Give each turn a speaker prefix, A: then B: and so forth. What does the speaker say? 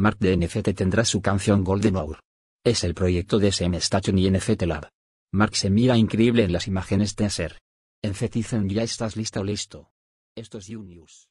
A: Mark de NFT tendrá su canción Golden Hour. Es el proyecto de SM Station y NFT Lab. Mark se mira increíble en las imágenes de Acer. Enfetizen ya estás listo o listo.
B: Esto es